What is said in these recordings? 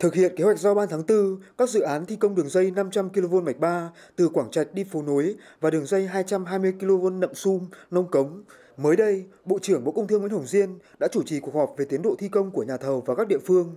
Thực hiện kế hoạch giao ban tháng 4, các dự án thi công đường dây 500 kV mạch 3 từ Quảng Trạch đi Phú Nối và đường dây 220 kV Nậm Sum, Nông Cống. Mới đây, Bộ trưởng Bộ Công Thương Nguyễn Hồng Diên đã chủ trì cuộc họp về tiến độ thi công của nhà thầu và các địa phương.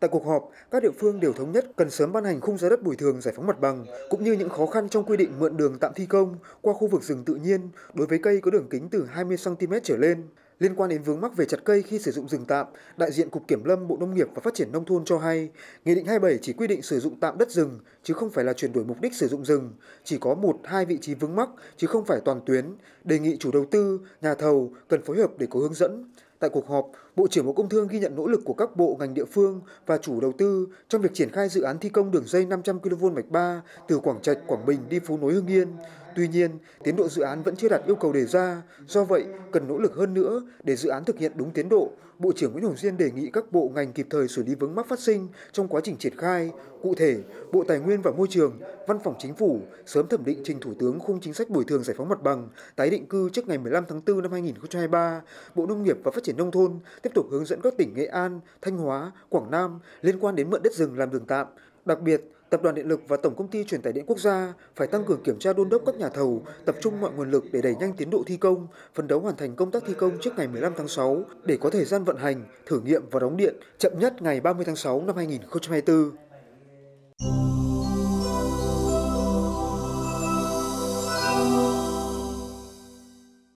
Tại cuộc họp, các địa phương đều thống nhất cần sớm ban hành khung giá đất bồi thường giải phóng mặt bằng, cũng như những khó khăn trong quy định mượn đường tạm thi công qua khu vực rừng tự nhiên đối với cây có đường kính từ 20 cm trở lên. Liên quan đến vướng mắc về chặt cây khi sử dụng rừng tạm, đại diện Cục Kiểm lâm Bộ Nông nghiệp và Phát triển Nông thôn cho hay, Nghị định 27 chỉ quy định sử dụng tạm đất rừng, chứ không phải là chuyển đổi mục đích sử dụng rừng. Chỉ có một, hai vị trí vướng mắc, chứ không phải toàn tuyến. Đề nghị chủ đầu tư, nhà thầu cần phối hợp để có hướng dẫn. Tại cuộc họp, Bộ trưởng Bộ Công Thương ghi nhận nỗ lực của các bộ ngành địa phương và chủ đầu tư trong việc triển khai dự án thi công đường dây 500 kV mạch 3 từ Quảng Trạch, Quảng Bình đi phố nối Hưng Yên. Tuy nhiên, tiến độ dự án vẫn chưa đạt yêu cầu đề ra, do vậy cần nỗ lực hơn nữa để dự án thực hiện đúng tiến độ. Bộ trưởng Nguyễn Hồng Diên đề nghị các bộ ngành kịp thời xử lý vướng mắc phát sinh trong quá trình triển khai. Cụ thể, Bộ Tài nguyên và Môi trường Văn phòng Chính phủ sớm thẩm định trình Thủ tướng khung chính sách bồi thường giải phóng mặt bằng, tái định cư trước ngày 15 tháng 4 năm 2023, Bộ Nông nghiệp và Phát triển Nông thôn tiếp tục hướng dẫn các tỉnh Nghệ An, Thanh Hóa, Quảng Nam liên quan đến mượn đất rừng làm đường tạm. Đặc biệt, Tập đoàn Điện lực và Tổng công ty Truyền tải điện quốc gia phải tăng cường kiểm tra đôn đốc các nhà thầu, tập trung mọi nguồn lực để đẩy nhanh tiến độ thi công, phấn đấu hoàn thành công tác thi công trước ngày 15 tháng 6 để có thời gian vận hành, thử nghiệm và đóng điện chậm nhất ngày 30 tháng 6 năm 2024.